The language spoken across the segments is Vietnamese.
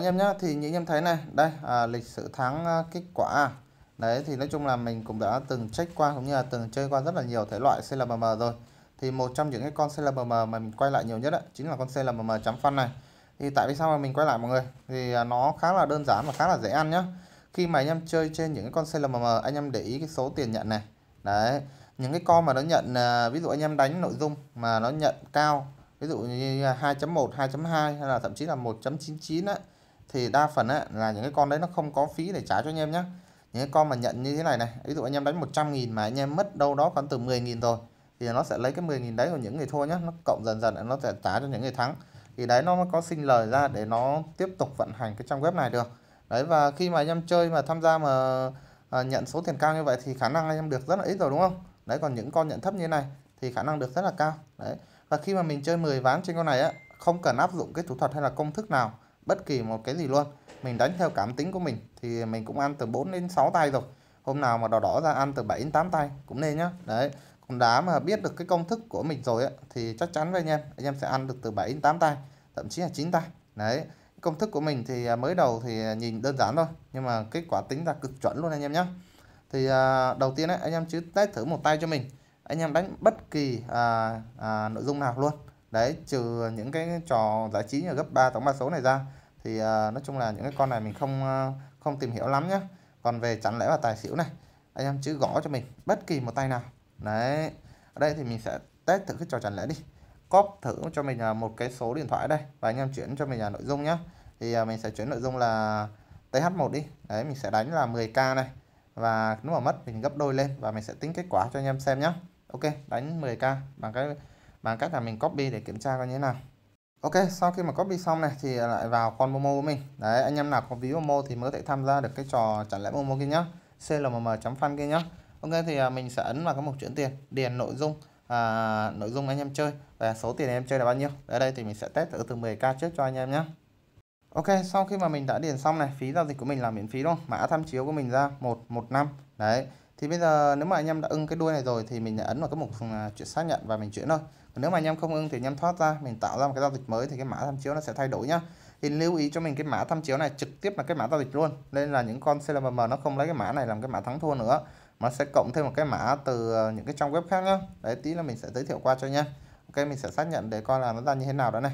anh em nhé thì những em thấy này đây à, lịch sử thắng à, kết quả à. đấy thì nói chung là mình cũng đã từng check qua cũng như là từng chơi qua rất là nhiều thể loại CLMM rồi thì một trong những cái con CLMM mà mình quay lại nhiều nhất ấy, chính là con CLMM chấm phân này thì tại vì sao mà mình quay lại mọi người thì à, nó khá là đơn giản và khá là dễ ăn nhá khi mà anh em chơi trên những cái con CLMM anh em để ý cái số tiền nhận này đấy những cái con mà nó nhận à, ví dụ anh em đánh nội dung mà nó nhận cao ví dụ như 2.1 à, 2.2 hay là thậm chí là 1.99 á thì đa phần á, là những cái con đấy nó không có phí để trả cho anh em nhé những cái con mà nhận như thế này này ví dụ anh em đánh 100.000 mà anh em mất đâu đó còn từ 10.000 rồi thì nó sẽ lấy cái 10.000 đấy của những người thua nhé nó cộng dần dần nó sẽ trả cho những người thắng thì đấy nó mới có sinh lời ra để nó tiếp tục vận hành cái trang web này được đấy và khi mà anh em chơi mà tham gia mà à, nhận số tiền cao như vậy thì khả năng anh em được rất là ít rồi đúng không đấy còn những con nhận thấp như thế này thì khả năng được rất là cao đấy và khi mà mình chơi 10 ván trên con này á không cần áp dụng cái thủ thuật hay là công thức nào bất kỳ một cái gì luôn mình đánh theo cảm tính của mình thì mình cũng ăn từ 4 đến 6 tay rồi hôm nào mà đỏ đỏ ra ăn từ 7 đến 8 tay cũng nên nhá đấy còn đá mà biết được cái công thức của mình rồi ấy, thì chắc chắn với anh em anh em sẽ ăn được từ 7 đến 8 tay thậm chí là 9 tay đấy công thức của mình thì à, mới đầu thì à, nhìn đơn giản thôi nhưng mà kết quả tính ra cực chuẩn luôn anh em nhé thì à, đầu tiên ấy, anh em chứ test thử một tay cho mình anh em đánh bất kỳ à, à, nội dung nào luôn đấy trừ những cái trò giải trí như gấp 3 tổng ba số này ra thì uh, nói chung là những cái con này mình không uh, không tìm hiểu lắm nhá còn về chẵn lẻ và tài xỉu này anh em chữ gõ cho mình bất kỳ một tay nào đấy ở đây thì mình sẽ test thử cái trò chẵn lẻ đi cóp thử cho mình uh, một cái số điện thoại đây và anh em chuyển cho mình là nội dung nhá thì uh, mình sẽ chuyển nội dung là TH1 đi đấy mình sẽ đánh là 10k này và nếu mà mất mình gấp đôi lên và mình sẽ tính kết quả cho anh em xem nhá Ok đánh 10k bằng cái bằng cách là mình copy để kiểm tra coi như thế nào Ok, sau khi mà copy xong này thì lại vào con Momo của mình. Đấy, anh em nào có ví Momo thì mới có thể tham gia được cái trò trả lãi Momo kia nhá. clmm.fan kia nhá. Ok thì à, mình sẽ ấn vào cái mục chuyển tiền, điền nội dung à, nội dung anh em chơi và số tiền em chơi là bao nhiêu. Ở đây thì mình sẽ test từ từ 10k trước cho anh em nhá. Ok, sau khi mà mình đã điền xong này, phí giao dịch của mình là miễn phí luôn. Mã tham chiếu của mình ra 115. Đấy, thì bây giờ nếu mà anh em đã ưng cái đuôi này rồi thì mình ấn vào cái mục à, chuyển xác nhận và mình chuyển thôi còn nếu mà anh em không ưng thì anh em thoát ra mình tạo ra một cái giao dịch mới thì cái mã tham chiếu nó sẽ thay đổi nhá thì lưu ý cho mình cái mã tham chiếu này trực tiếp là cái mã giao dịch luôn nên là những con CLM nó không lấy cái mã này làm cái mã thắng thua nữa mà sẽ cộng thêm một cái mã từ à, những cái trong web khác nhá đấy tí là mình sẽ giới thiệu qua cho nhá ok mình sẽ xác nhận để coi là nó ra như thế nào đó này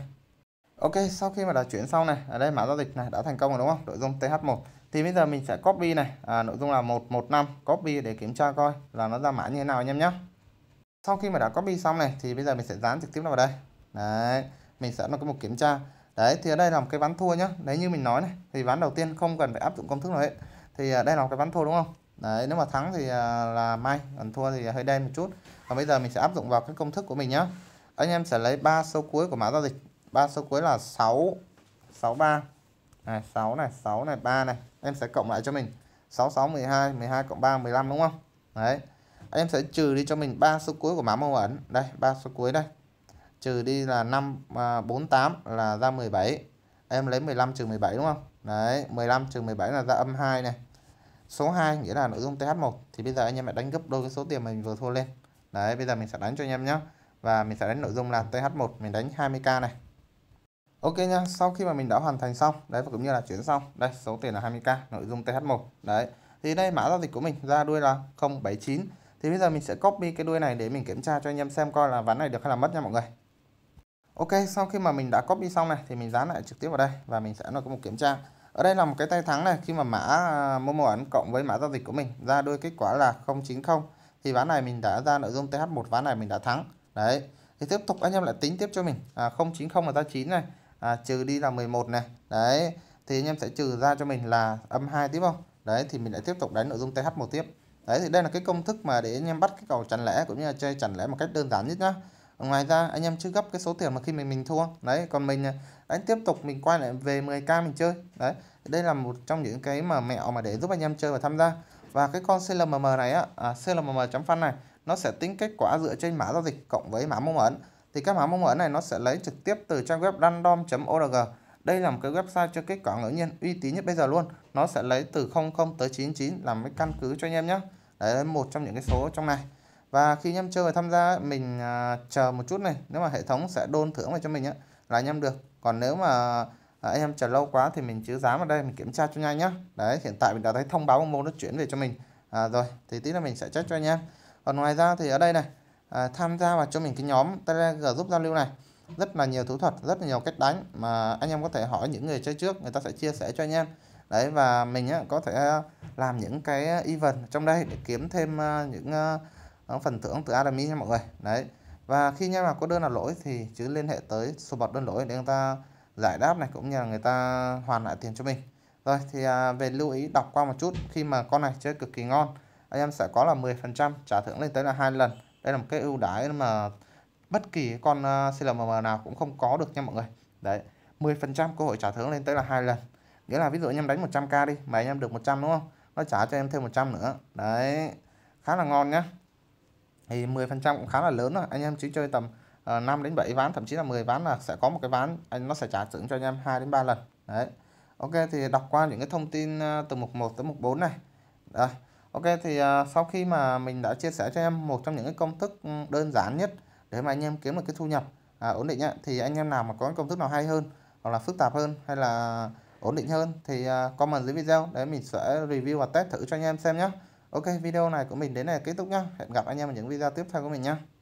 ok sau khi mà đã chuyển xong này ở đây mã giao dịch này đã thành công rồi đúng không nội dung th1 thì bây giờ mình sẽ copy này à, nội dung là 115 copy để kiểm tra coi là nó ra mã như thế nào anh em nhé sau khi mà đã copy xong này thì bây giờ mình sẽ dán trực tiếp vào đây đấy mình sẽ nó có một kiểm tra đấy thì ở đây là một cái ván thua nhá đấy như mình nói này thì ván đầu tiên không cần phải áp dụng công thức nào hết thì à, đây là một cái ván thua đúng không đấy nếu mà thắng thì à, là may còn thua thì hơi đen một chút và bây giờ mình sẽ áp dụng vào cái công thức của mình nhá anh em sẽ lấy ba số cuối của mã giao dịch ba số cuối là 6 63 này 6 này 6 này 3 này em sẽ cộng lại cho mình 6 6 12 12 cộng 3 15 đúng không đấy em sẽ trừ đi cho mình ba số cuối của má màu ẩn đây ba số cuối đây trừ đi là 5 à, 48 là ra 17 em lấy 15 trừ 17 đúng không đấy 15 trừ 17 là ra âm 2 này số 2 nghĩa là nội dung TH1 thì bây giờ anh em lại đánh gấp đôi cái số tiền mình vừa thua lên đấy bây giờ mình sẽ đánh cho anh em nhé và mình sẽ đánh nội dung là TH1 mình đánh 20k này Ok nha, sau khi mà mình đã hoàn thành xong, đấy và cũng như là chuyển xong, đây số tiền là 20k, nội dung TH1. Đấy. Thì đây mã giao dịch của mình ra đuôi là 079. Thì bây giờ mình sẽ copy cái đuôi này để mình kiểm tra cho anh em xem coi là ván này được hay là mất nha mọi người. Ok, sau khi mà mình đã copy xong này thì mình dán lại trực tiếp vào đây và mình sẽ nó có một kiểm tra. Ở đây là một cái tay thắng này khi mà mã à, Momo ấn cộng với mã giao dịch của mình ra đuôi kết quả là 090 thì ván này mình đã ra nội dung TH1 ván này mình đã thắng. Đấy. Thì tiếp tục anh em lại tính tiếp cho mình à, 090 là ra 9 này à, trừ đi là 11 này đấy thì anh em sẽ trừ ra cho mình là âm 2 tiếp không đấy thì mình lại tiếp tục đánh nội dung th một tiếp đấy thì đây là cái công thức mà để anh em bắt cái cầu chắn lẻ cũng như là chơi chắn lẻ một cách đơn giản nhất nhá ngoài ra anh em chưa gấp cái số tiền mà khi mình mình thua đấy còn mình đánh à, tiếp tục mình quay lại về 10k mình chơi đấy đây là một trong những cái mà mẹo mà để giúp anh em chơi và tham gia và cái con CLMM này á à, clmm phân này nó sẽ tính kết quả dựa trên mã giao dịch cộng với mã mong ấn thì các mã mong ở này nó sẽ lấy trực tiếp từ trang web random.org đây là một cái website cho kết quả ngẫu nhiên uy tín nhất bây giờ luôn nó sẽ lấy từ 00 tới 99 làm cái căn cứ cho anh em nhé đấy là một trong những cái số trong này và khi anh em chơi và tham gia mình à, chờ một chút này nếu mà hệ thống sẽ đôn thưởng lại cho mình á là anh em được còn nếu mà à, anh em chờ lâu quá thì mình chữ giá vào đây mình kiểm tra cho nhanh nhá đấy hiện tại mình đã thấy thông báo môn nó chuyển về cho mình à, rồi thì tí là mình sẽ check cho anh em còn ngoài ra thì ở đây này À, tham gia vào cho mình cái nhóm Telegram giúp giao lưu này rất là nhiều thủ thuật rất là nhiều cách đánh mà anh em có thể hỏi những người chơi trước người ta sẽ chia sẻ cho anh em đấy và mình có thể à, làm những cái event trong đây để kiếm thêm à, những phần thưởng từ Adami nha mọi người đấy và khi anh em nào có đơn là lỗi thì chứ liên hệ tới số bọt đơn lỗi để người ta giải đáp này cũng như là người ta hoàn lại tiền cho mình rồi thì về lưu ý đọc qua một chút khi mà con này chơi cực kỳ ngon anh em sẽ có là 10% trả thưởng lên tới là hai lần đây là một cái ưu đãi mà bất kỳ con CLMM à, nào cũng không có được nha mọi người đấy 10% cơ hội trả thưởng lên tới là hai lần nghĩa là ví dụ anh em đánh 100k đi mà anh em được 100 đúng không nó trả cho em thêm 100 nữa đấy khá là ngon nhá thì 10% cũng khá là lớn rồi anh em chỉ chơi tầm 5 à, đến 7 ván thậm chí là 10 ván là sẽ có một cái ván anh nó sẽ trả thưởng cho anh em 2 đến 3 lần đấy Ok thì đọc qua những cái thông tin à, từ mục 1 tới mục 4 này. Đây. Ok thì à, sau khi mà mình đã chia sẻ cho em một trong những cái công thức ừ, đơn giản nhất để mà anh em kiếm được cái thu nhập à, ổn định nhá, thì anh em nào mà có công thức nào hay hơn hoặc là phức tạp hơn hay là ổn định hơn thì à, comment dưới video để mình sẽ review và test thử cho anh em xem nhé. Ok video này của mình đến này kết thúc nhá. Hẹn gặp anh em ở những video tiếp theo của mình nhé.